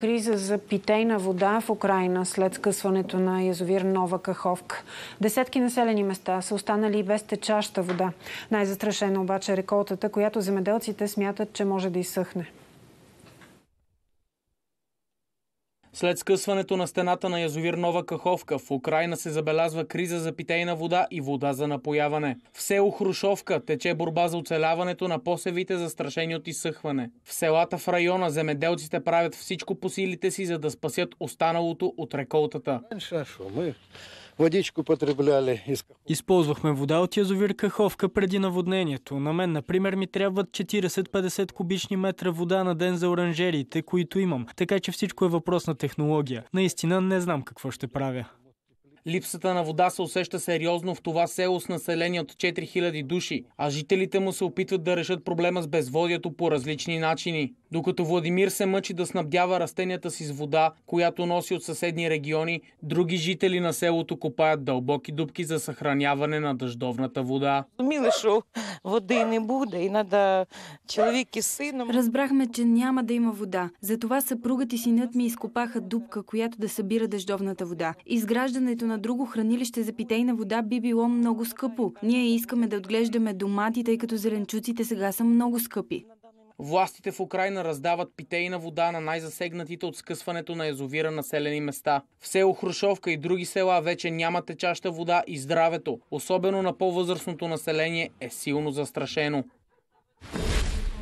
Криза за питейна вода в Украина след скъсването на язовир Нова Каховка. Десетки населени места са останали без течаща вода. Най-застрашена обаче е реколтата, която земеделците смятат, че може да изсъхне. След скъсването на стената на язовир Нова Каховка в Украина се забелязва криза за питейна вода и вода за напояване. В село Хрушовка тече борба за оцеляването на посевите застрашени от изсъхване. В селата в района земеделците правят всичко по силите си, за да спасят останалото от реколтата. Е, водичко потребляли. Използвахме вода от язовир Каховка преди наводнението. На мен, например, ми трябват 40-50 кубични метра вода на ден за оранжериите, които имам. Така че всичко е въпрос на технология. Наистина не знам какво ще правя. Липсата на вода се усеща сериозно в това село с население от 4000 души, а жителите му се опитват да решат проблема с безводието по различни начини. Докато Владимир се мъчи да снабдява растенията си с вода, която носи от съседни региони, други жители на селото копаят дълбоки дупки за съхраняване на дъждовната вода. Милешо, и не буде и надо човек и е сином. Разбрахме, че няма да има вода. Затова съпругът и синът ми изкопаха дупка, която да събира дъждовната вода. Изграждането на друго хранилище за питейна вода би било много скъпо. Ние искаме да отглеждаме домати, тъй като зеленчуците сега са много скъпи. Властите в Украина раздават питейна вода на най-засегнатите от скъсването на езовира населени места. В село Хрушовка и други села вече няма течаща вода и здравето, особено на по-възрастното население, е силно застрашено.